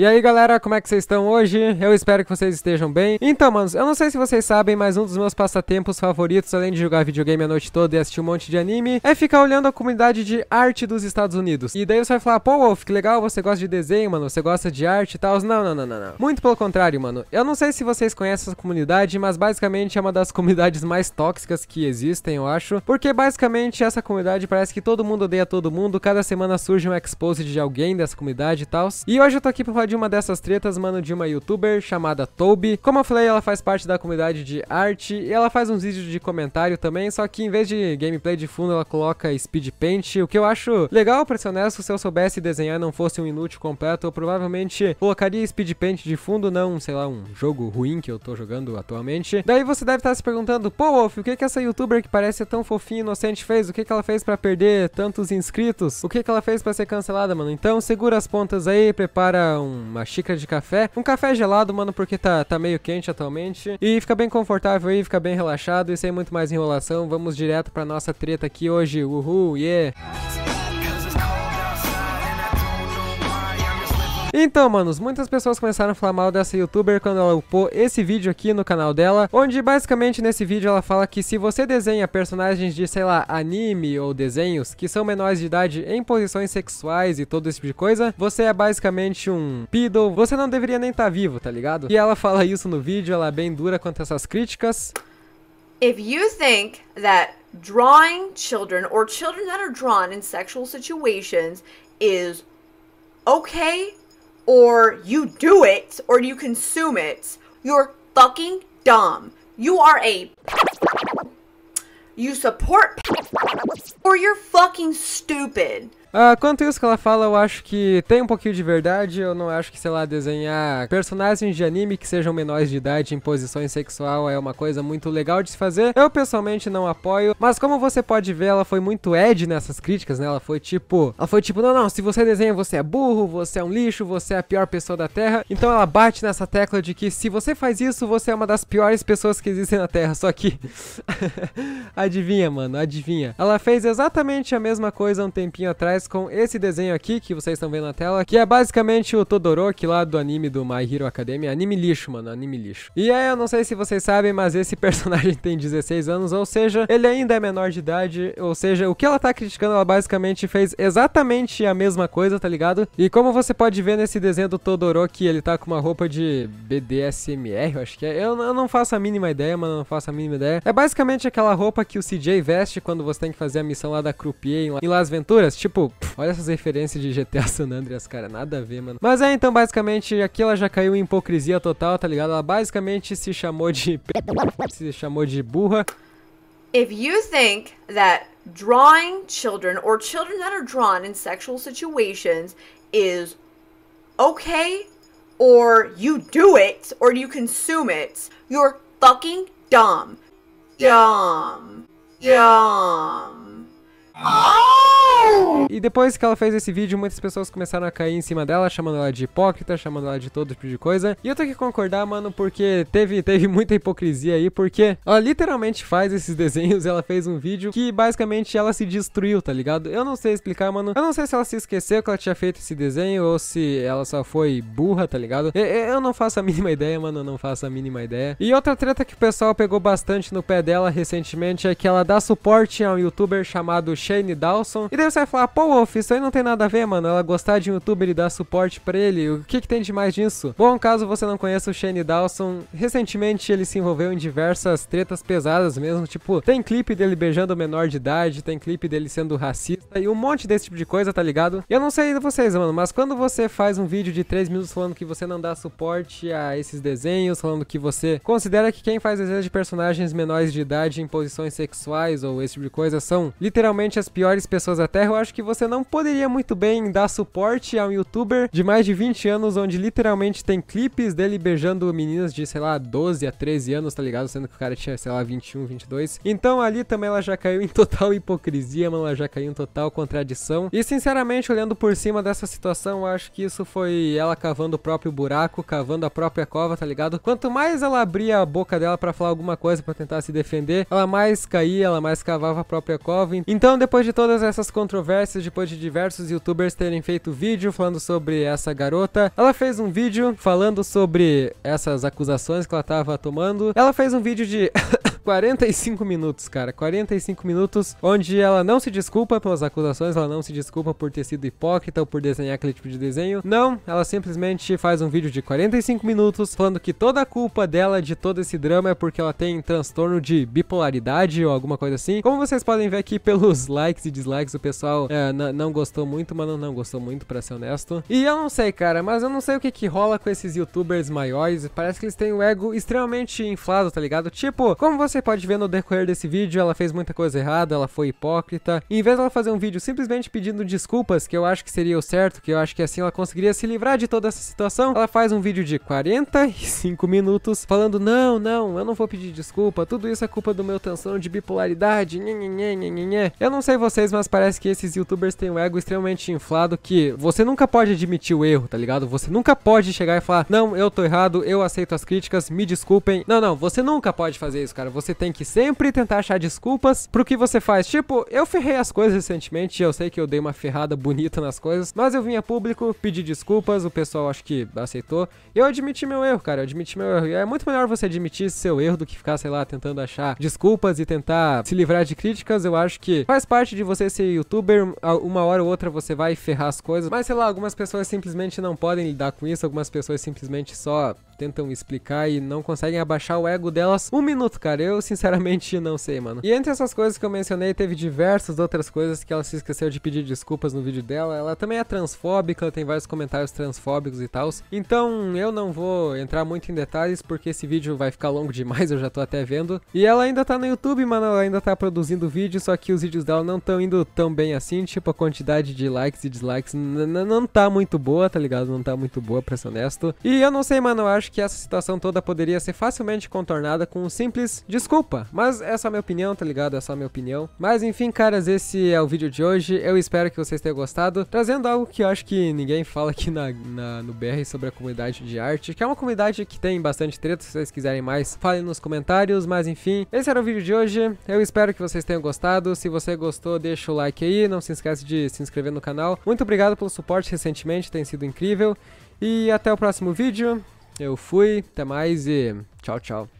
E aí galera, como é que vocês estão hoje? Eu espero que vocês estejam bem. Então, manos, eu não sei se vocês sabem, mas um dos meus passatempos favoritos, além de jogar videogame a noite toda e assistir um monte de anime, é ficar olhando a comunidade de arte dos Estados Unidos. E daí você vai falar, pô, Wolf, que legal, você gosta de desenho, mano, você gosta de arte e tal. Não, não, não, não, não. Muito pelo contrário, mano. Eu não sei se vocês conhecem essa comunidade, mas basicamente é uma das comunidades mais tóxicas que existem, eu acho. Porque basicamente essa comunidade parece que todo mundo odeia todo mundo, cada semana surge um exposed de alguém dessa comunidade e tal. E hoje eu tô aqui pra falar de uma dessas tretas, mano, de uma youtuber chamada Toby. Como eu falei, ela faz parte da comunidade de arte e ela faz uns vídeos de comentário também, só que em vez de gameplay de fundo, ela coloca speed paint, o que eu acho legal, pra ser honesto, se eu soubesse desenhar não fosse um inútil completo, eu provavelmente colocaria speed paint de fundo, não, sei lá, um jogo ruim que eu tô jogando atualmente. Daí você deve estar se perguntando, pô, Wolf, o que que essa youtuber que parece tão fofinha e inocente fez? O que que ela fez para perder tantos inscritos? O que que ela fez para ser cancelada, mano? Então segura as pontas aí, prepara um uma xícara de café. Um café gelado, mano, porque tá, tá meio quente atualmente. E fica bem confortável aí, fica bem relaxado e sem muito mais enrolação. Vamos direto pra nossa treta aqui hoje. Uhul, yeah! Então, manos, muitas pessoas começaram a falar mal dessa youtuber quando ela upou esse vídeo aqui no canal dela, onde basicamente nesse vídeo ela fala que se você desenha personagens de, sei lá, anime ou desenhos que são menores de idade em posições sexuais e todo esse tipo de coisa, você é basicamente um pedo, você não deveria nem estar tá vivo, tá ligado? E ela fala isso no vídeo, ela é bem dura quanto a essas críticas. If you think that drawing children or children that are drawn in sexual situations is okay or you do it or you consume it, you're fucking dumb. You are a you support or you're fucking stupid. Ah, quanto isso que ela fala, eu acho que tem um pouquinho de verdade. Eu não acho que, sei lá, desenhar personagens de anime que sejam menores de idade em posição sexual é uma coisa muito legal de se fazer. Eu pessoalmente não apoio, mas como você pode ver, ela foi muito Ed nessas críticas, né? Ela foi tipo, ela foi tipo, não, não, se você desenha, você é burro, você é um lixo, você é a pior pessoa da Terra. Então ela bate nessa tecla de que se você faz isso, você é uma das piores pessoas que existem na Terra. Só que adivinha, mano, adivinha. Ela fez exatamente a mesma coisa um tempinho atrás com esse desenho aqui que vocês estão vendo na tela, que é basicamente o Todoroki lá do anime do My Hero Academia, anime lixo, mano, anime lixo. E é, eu não sei se vocês sabem, mas esse personagem tem 16 anos, ou seja, ele ainda é menor de idade, ou seja, o que ela tá criticando, ela basicamente fez exatamente a mesma coisa, tá ligado? E como você pode ver nesse desenho do Todoroki, ele tá com uma roupa de BDSMR, eu acho que é. Eu, eu não faço a mínima ideia, mano, não faço a mínima ideia. É basicamente aquela roupa que o CJ veste quando você tem que fazer a missão lá da Croupier em Las Venturas, tipo, olha essas referências de GTA San Andreas, cara, nada a ver, mano. Mas é, então, basicamente, aqui ela já caiu em hipocrisia total, tá ligado? Ela basicamente se chamou de... se chamou de burra. If you think that drawing children or children that are drawn in sexual situations is okay or you do it or you consume it, you're fucking dumb. Dumb. Dumb. Ah! E depois que ela fez esse vídeo, muitas pessoas começaram a cair em cima dela, chamando ela de hipócrita, chamando ela de todo tipo de coisa. E eu tenho que concordar, mano, porque teve, teve muita hipocrisia aí, porque ela literalmente faz esses desenhos, ela fez um vídeo que basicamente ela se destruiu, tá ligado? Eu não sei explicar, mano. Eu não sei se ela se esqueceu que ela tinha feito esse desenho ou se ela só foi burra, tá ligado? Eu, eu não faço a mínima ideia, mano, eu não faço a mínima ideia. E outra treta que o pessoal pegou bastante no pé dela recentemente é que ela dá suporte a um youtuber chamado Shane Dawson. E daí você vai falar, pô, Wolf, isso aí não tem nada a ver, mano. Ela gostar de um youtuber e dar suporte pra ele. O que, que tem de mais disso? Bom, caso você não conheça o Shane Dawson, recentemente ele se envolveu em diversas tretas pesadas mesmo. Tipo, tem clipe dele beijando menor de idade, tem clipe dele sendo racista e um monte desse tipo de coisa, tá ligado? Eu não sei de vocês, mano, mas quando você faz um vídeo de 3 minutos falando que você não dá suporte a esses desenhos, falando que você considera que quem faz desenhos de personagens menores de idade em posições sexuais ou esse tipo de coisa são literalmente as piores pessoas até eu acho que você não poderia muito bem dar suporte a um youtuber de mais de 20 anos, onde literalmente tem clipes dele beijando meninas de, sei lá, 12 a 13 anos, tá ligado? Sendo que o cara tinha, sei lá, 21, 22. Então ali também ela já caiu em total hipocrisia, mano, ela já caiu em total contradição. E sinceramente, olhando por cima dessa situação, eu acho que isso foi ela cavando o próprio buraco, cavando a própria cova, tá ligado? Quanto mais ela abria a boca dela para falar alguma coisa para tentar se defender, ela mais caía, ela mais cavava a própria cova. Então, depois de todas essas contradições, controvérsias depois de diversos youtubers terem feito vídeo falando sobre essa garota. Ela fez um vídeo falando sobre essas acusações que ela tava tomando. Ela fez um vídeo de 45 minutos, cara. 45 minutos onde ela não se desculpa pelas acusações, ela não se desculpa por ter sido hipócrita ou por desenhar aquele tipo de desenho. Não, ela simplesmente faz um vídeo de 45 minutos falando que toda a culpa dela de todo esse drama é porque ela tem transtorno de bipolaridade ou alguma coisa assim. Como vocês podem ver aqui pelos likes e dislikes, o pessoal é, não gostou muito, mas não, gostou muito, para ser honesto. E eu não sei, cara, mas eu não sei o que que rola com esses youtubers maiores. Parece que eles têm o um ego extremamente inflado, tá ligado? Tipo, como você você pode ver no decorrer desse vídeo, ela fez muita coisa errada, ela foi hipócrita. E em vez dela fazer um vídeo simplesmente pedindo desculpas, que eu acho que seria o certo, que eu acho que assim ela conseguiria se livrar de toda essa situação, ela faz um vídeo de 45 minutos falando: Não, não, eu não vou pedir desculpa, tudo isso é culpa do meu tensão de bipolaridade. Eu não sei vocês, mas parece que esses youtubers têm um ego extremamente inflado que você nunca pode admitir o erro, tá ligado? Você nunca pode chegar e falar: Não, eu tô errado, eu aceito as críticas, me desculpem. Não, não, você nunca pode fazer isso, cara. Você você tem que sempre tentar achar desculpas pro que você faz. Tipo, eu ferrei as coisas recentemente, eu sei que eu dei uma ferrada bonita nas coisas, mas eu vim a público, pedi desculpas, o pessoal acho que aceitou. Eu admiti meu erro, cara, eu admiti meu erro. E é muito melhor você admitir seu erro do que ficar, sei lá, tentando achar desculpas e tentar se livrar de críticas. Eu acho que faz parte de você ser youtuber, uma hora ou outra você vai ferrar as coisas, mas sei lá, algumas pessoas simplesmente não podem lidar com isso, algumas pessoas simplesmente só tentam explicar e não conseguem abaixar o ego delas um minuto, cara. Eu sinceramente não sei, mano. E entre essas coisas que eu mencionei, teve diversas outras coisas que ela se esqueceu de pedir desculpas no vídeo dela. Ela também é transfóbica, tem vários comentários transfóbicos e tal. Então eu não vou entrar muito em detalhes porque esse vídeo vai ficar longo demais, eu já tô até vendo. E ela ainda tá no YouTube, mano, ela ainda tá produzindo vídeo, só que os vídeos dela não estão indo tão bem assim, tipo a quantidade de likes e dislikes não tá muito boa, tá ligado? Não tá muito boa, pra ser honesto. E eu não sei, mano, eu acho acho que essa situação toda poderia ser facilmente contornada com um simples desculpa. Mas essa é a minha opinião, tá ligado? Essa é a minha opinião. Mas enfim, caras, esse é o vídeo de hoje. Eu espero que vocês tenham gostado. Trazendo algo que eu acho que ninguém fala aqui na, na no BR sobre a comunidade de arte, que é uma comunidade que tem bastante treta. Se vocês quiserem mais, falem nos comentários. Mas enfim, esse era o vídeo de hoje. Eu espero que vocês tenham gostado. Se você gostou, deixa o like aí. Não se esquece de se inscrever no canal. Muito obrigado pelo suporte recentemente, tem sido incrível. E até o próximo vídeo. Eu fui, até mais e tchau, tchau.